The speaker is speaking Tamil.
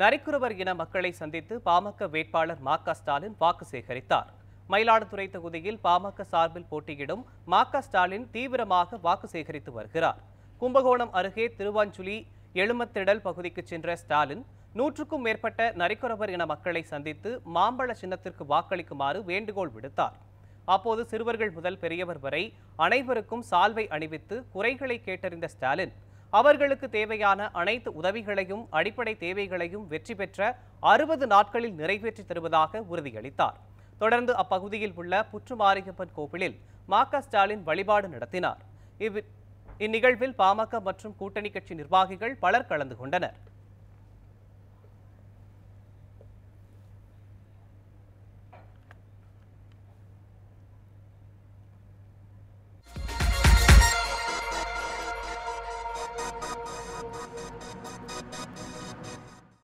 நரிக்குறவர் இன மக்களை சந்தித்து பாமக வேட்பாளர் மா ஸ்டாலின் வாக்கு சேகரித்தார் மயிலாடுதுறை தொகுதியில் பாமக சார்பில் போட்டியிடும் மா ஸ்டாலின் தீவிரமாக வாக்கு சேகரித்து வருகிறார் கும்பகோணம் அருகே திருவாஞ்சுலி எழுமத்திடல் பகுதிக்கு சென்ற ஸ்டாலின் நூற்றுக்கும் மேற்பட்ட நரிக்குறவர் இன மக்களை சந்தித்து மாம்பழ சின்னத்திற்கு வாக்களிக்குமாறு வேண்டுகோள் விடுத்தார் அப்போது சிறுவர்கள் முதல் பெரியவர் வரை அனைவருக்கும் சால்வை அணிவித்து குறைகளை கேட்டறிந்த ஸ்டாலின் அவர்களுக்கு தேவையான அனைத்து உதவிகளையும் அடிப்படை தேவைகளையும் வெற்றி பெற்ற அறுபது நாட்களில் நிறைவேற்றி தருவதாக உறுதியளித்தார் தொடர்ந்து அப்பகுதியில் உள்ள புற்றுமாரியப்பன் கோவிலில் மாக ஸ்டாலின் வழிபாடு நடத்தினார் இவ் இந்நிகழ்வில் பாமக மற்றும் கூட்டணி கட்சி நிர்வாகிகள் பலர் கலந்து கொண்டனர்